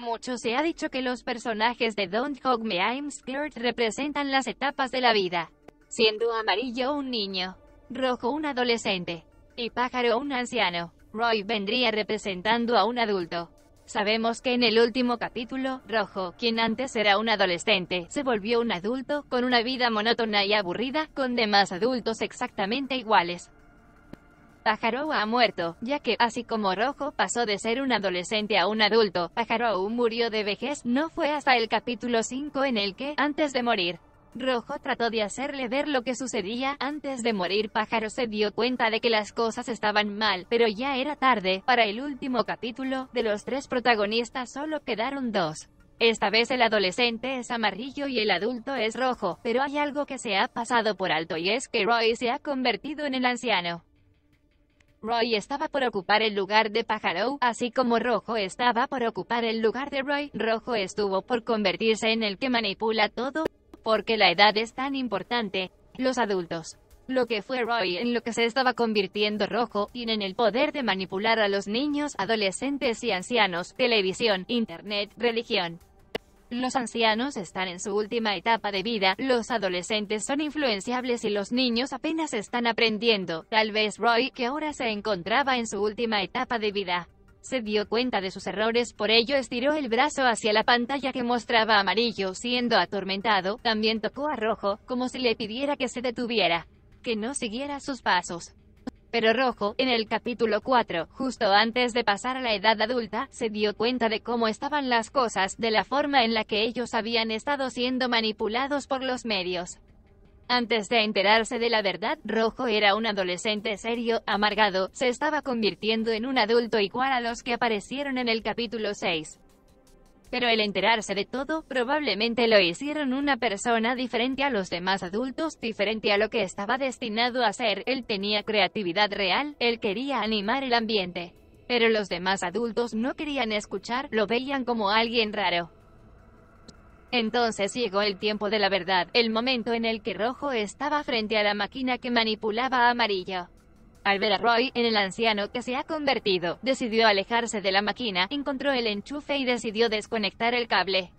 Mucho se ha dicho que los personajes de Don't Hog Me I'm Scared representan las etapas de la vida, siendo amarillo un niño, rojo un adolescente y pájaro un anciano. Roy vendría representando a un adulto. Sabemos que en el último capítulo, Rojo, quien antes era un adolescente, se volvió un adulto, con una vida monótona y aburrida, con demás adultos exactamente iguales. Pájaro ha muerto, ya que, así como Rojo pasó de ser un adolescente a un adulto, Pájaro murió de vejez, no fue hasta el capítulo 5 en el que, antes de morir, Rojo trató de hacerle ver lo que sucedía. Antes de morir, Pájaro se dio cuenta de que las cosas estaban mal, pero ya era tarde. Para el último capítulo, de los tres protagonistas solo quedaron dos. Esta vez el adolescente es amarillo y el adulto es rojo, pero hay algo que se ha pasado por alto y es que Roy se ha convertido en el anciano. Roy estaba por ocupar el lugar de Pájaro, así como Rojo estaba por ocupar el lugar de Roy. Rojo estuvo por convertirse en el que manipula todo, porque la edad es tan importante. Los adultos. Lo que fue Roy en lo que se estaba convirtiendo Rojo, tienen el poder de manipular a los niños, adolescentes y ancianos, televisión, internet, religión. Los ancianos están en su última etapa de vida, los adolescentes son influenciables y los niños apenas están aprendiendo. Tal vez Roy, que ahora se encontraba en su última etapa de vida, se dio cuenta de sus errores, por ello estiró el brazo hacia la pantalla que mostraba amarillo siendo atormentado, también tocó a rojo, como si le pidiera que se detuviera, que no siguiera sus pasos pero rojo, en el capítulo 4, justo antes de pasar a la edad adulta, se dio cuenta de cómo estaban las cosas, de la forma en la que ellos habían estado siendo manipulados por los medios. Antes de enterarse de la verdad, Rojo era un adolescente serio, amargado, se estaba convirtiendo en un adulto igual a los que aparecieron en el capítulo 6 pero el enterarse de todo, probablemente lo hicieron una persona diferente a los demás adultos, diferente a lo que estaba destinado a ser, él tenía creatividad real, él quería animar el ambiente. Pero los demás adultos no querían escuchar, lo veían como alguien raro. Entonces llegó el tiempo de la verdad, el momento en el que Rojo estaba frente a la máquina que manipulaba a Amarillo. Al ver a Roy en el anciano que se ha convertido, decidió alejarse de la máquina, encontró el enchufe y decidió desconectar el cable.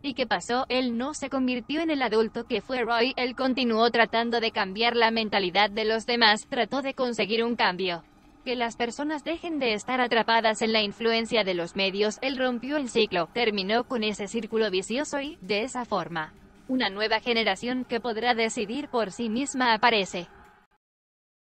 ¿Y qué pasó? Él no se convirtió en el adulto que fue Roy, él continuó tratando de cambiar la mentalidad de los demás, trató de conseguir un cambio. Que las personas dejen de estar atrapadas en la influencia de los medios, él rompió el ciclo, terminó con ese círculo vicioso y, de esa forma, una nueva generación que podrá decidir por sí misma aparece.